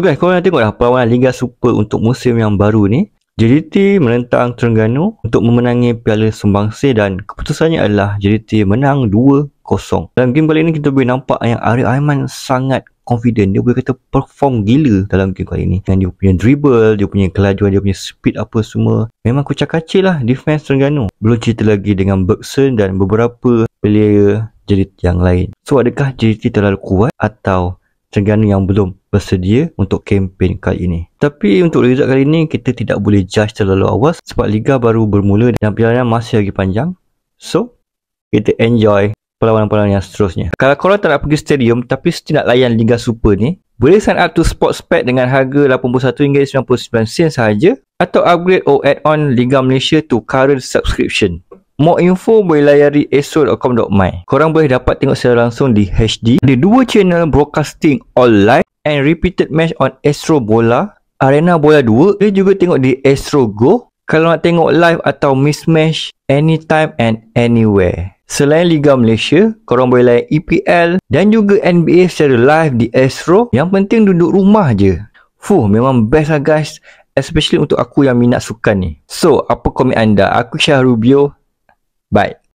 guys, korang tengok lah perlawanan Liga Super untuk musim yang baru ni. JDT menentang Terengganu untuk memenangi Piala Sumbangsi dan keputusannya adalah JDT menang 2-0. Dalam game kali ni kita boleh nampak yang Ari Aiman sangat confident dia boleh kata perform gila dalam game kali ni dengan dia punya dribble dia punya kelajuan dia punya speed apa semua memang kucak kacil lah defense Terengganu belum cerita lagi dengan Bergson dan beberapa player jadi yang lain so adakah JDT terlalu kuat atau Terengganu yang belum bersedia untuk kempen kali ini. Tapi untuk result kali ini, kita tidak boleh judge terlalu awal sebab Liga baru bermula dan perjalanan masih lagi panjang. So, kita enjoy perlawanan-perlawanan yang seterusnya. Kalau korang tak nak pergi stadium tapi still nak layan Liga Super ni, boleh sign up to SportsPad dengan harga RM81 hingga RM99 sahaja atau upgrade or add on Liga Malaysia to current subscription. Mau info boleh layari esol.com.my Korang boleh dapat tengok secara langsung di HD Ada dua channel broadcasting online And repeated match on Astro Bola Arena Bola 2 Boleh juga tengok di Astro Go Kalau nak tengok live atau mismatch Anytime and anywhere Selain Liga Malaysia, korang boleh layan EPL dan juga NBA secara live di Astro. Yang penting duduk rumah je. Fuh, memang best lah guys. Especially untuk aku yang minat sukan ni. So, apa komen anda? Aku Syah Rubio. Bye.